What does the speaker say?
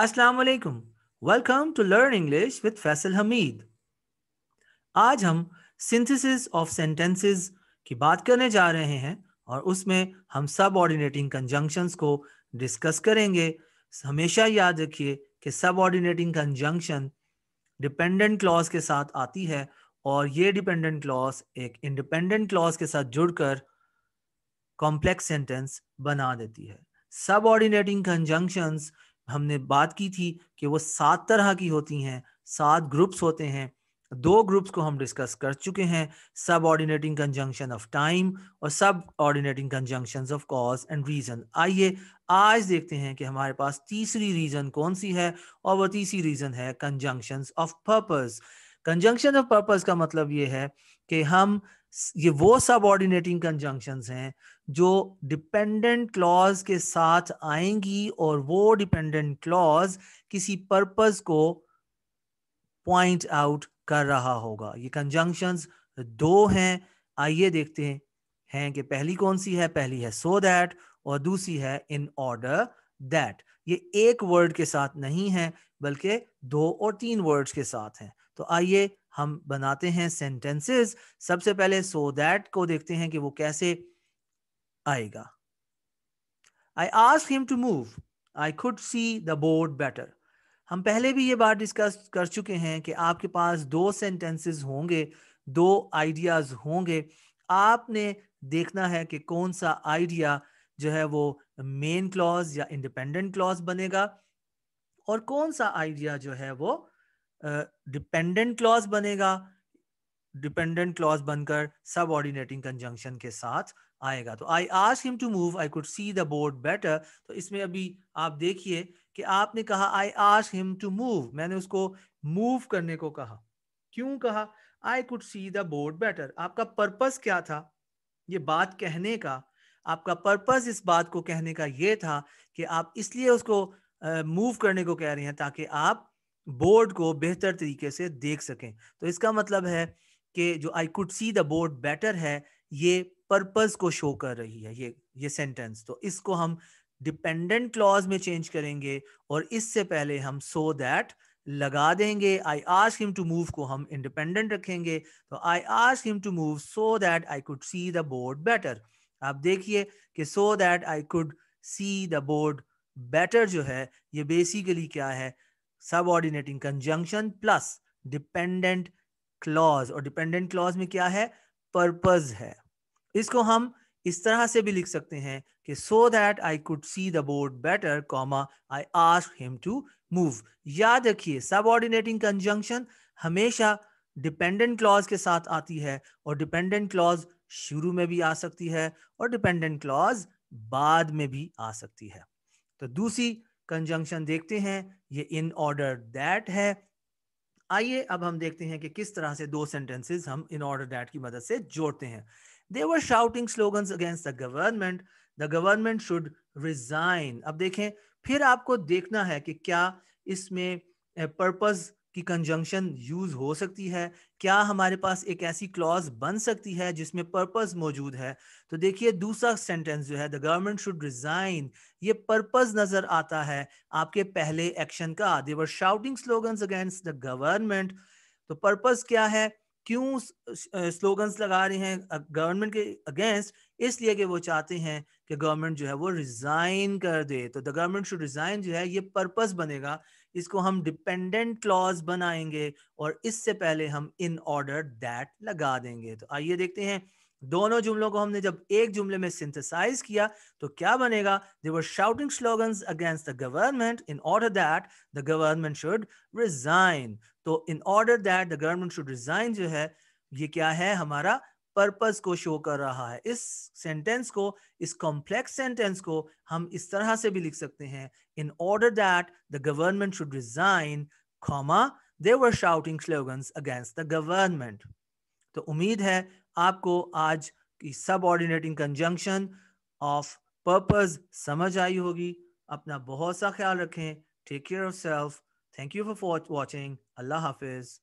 अस्सलाम वालेकुम welcome to learn English with Faisal Hameed आज हम सिंथेसिस ऑफ सेंटेंसेस की बात करने जा रहे हैं और उसमें हम सब ऑर्डिनेटिंग कंजंक्शंस को डिस्कस करेंगे हमेशा याद रखिए कि सब ऑर्डिनेटिंग कंजंक्शन डिपेंडेंट क्लॉज के साथ आती है और ये डिपेंडेंट क्लॉज एक इंडिपेंडेंट क्लॉज के साथ जुड़कर कॉम्प्लेक्स सेंटेंस बना देती है सब ऑर्डिनेटिंग कंजंक्शंस हमने बात की थी कि वो सात तरह की होती हैं सात ग्रुप्स होते हैं दो ग्रुप्स को हम डिस्कस कर चुके हैं सब ऑर्डिनेटिंग कंजंक्शन ऑफ टाइम और subordinating conjunction of cause and reason आइए आज देखते हैं कि हमारे पास तीसरी रीजन कौन सी है और वो तीसरी रीजन है conjunction of purpose conjunction of purpose का मतलब ये है कि हम ये वो सब ऑर्डिनेटिंग कंजंक्शन हैं जो डिपेंडेंट क्लॉज के साथ आएंगी और वो डिपेंडेंट क्लॉज किसी पर्पज को पॉइंट आउट कर रहा होगा ये कंजंक्शन दो हैं आइए देखते हैं हैं कि पहली कौन सी है पहली है सो so दैट और दूसरी है इन ऑर्डर दैट ये एक वर्ड के साथ नहीं है बल्कि दो और तीन वर्ड्स के साथ हैं तो आइए हम बनाते हैं सेंटेंसेस सबसे पहले सो so दैट को देखते हैं कि वो कैसे आएगा I ask him to move I could see the board better हम पहले भी ये बात डिस्कस कर चुके हैं कि आपके पास दो सेंटेंसेस होंगे दो आइडियाज होंगे आपने देखना है कि कौन सा आइडिया जो है वो मेन क्लॉज या इंडिपेंडेंट क्लॉज बनेगा और कौन सा आइडिया जो है वो डिपेंडेंट क्लॉज बनेगा डिपेंडेंट क्लॉज बनकर सब ऑर्डिनेटिंग कंजंक्शन के साथ आएगा तो I ask him to move I could see the board better तो इसमें अभी आप देखिए कि आपने कहा I ask him to move मैंने उसको मूव करने को कहा क्यों कहा I could see the board better आपका पर्पस क्या था ये बात कहने का आपका पर्पस इस बात को कहने का ये था कि आप इसलिए उसको मूव uh, करने को कह रहे हैं ताकि आप बोर्ड को बेहतर तरीके से देख सकें तो इसका मतलब है कि जो I could see the board better है ये पर्पस को शो कर रही है ये ये सेंटेंस तो इसको हम डिपेंडेंट क्लॉज में चेंज करेंगे और इससे पहले हम सो so दैट लगा देंगे I ask him to move को हम इंडिपेंडेंट रखेंगे तो I ask him to move so that I could see the board better आप देखिए कि so that I could see the board better जो है ये बेसिकली क्या है subordinating conjunction plus dependent clause और डिपेंडेंट क्लॉज में क्या है पर्पज है इसको हम इस तरह से भी लिख सकते हैं कि so that I could see the board better comma I ask him to move याद रखिए सबऑर्डिनेटिंग कंजंक्शन हमेशा डिपेंडेंट क्लॉज के साथ आती है और डिपेंडेंट क्लॉज शुरू में भी आ सकती है और डिपेंडेंट क्लॉज बाद में भी आ सकती है तो दूसरी कंजंक्शन देखते हैं ये इन ऑर्डर दैट है आइए अब हम देखते हैं कि किस तरह से दो सेंटेंसेस हम इन ऑर्डर दैट की मदद से जोड़ते हैं they were shouting slogans against the government the government should resign अब देखें फिर आपको देखना है कि क्या इसमें पर्पज eh, की कंजंक्शन यूज हो सकती है क्या हमारे पास एक ऐसी क्लॉज बन सकती है जिसमें पर्पज मौजूद है तो देखिए दूसरा सेंटेंस जो है द गवर्नमेंट शुड रिजाइन ये पर्पज नजर आता है आपके पहले एक्शन का they were shouting slogans against the government तो पर्पज क्या है क्यों स्लोगन्स लगा रहे हैं गवर्नमेंट के अगेंस्ट इसलिए कि वो चाहते हैं कि गवर्नमेंट जो है वो रिजाइन कर दे तो द गवर्नमेंट शुड रिजाइन जो है ये पर्पस बनेगा इसको हम डिपेंडेंट क्लॉज बनाएंगे और इससे पहले हम इन ऑर्डर दैट लगा देंगे तो आइए देखते हैं दोनों जुमलों को हमने जब एक जुमले में सिंथेसाइज किया तो क्या बनेगा they were shouting slogan against the government in order that the government should resign तो in order that the government should resign जो है ये क्या है हमारा पर्पस को शो कर रहा है इस सेंटेंस को इस कॉम्प्लेक्स सेंटेंस को हम इस तरह से भी लिख सकते हैं in order that the government should resign comma they were shouting slogans against the government तो उम्मीद है आपको आज की सब ऑर्डिनेटिंग कंजंक्शन ऑफ पर्पज समझ आई होगी अपना बहुत सा ख्याल रखें take care of self thank you for watching अल्लाह हाफिज़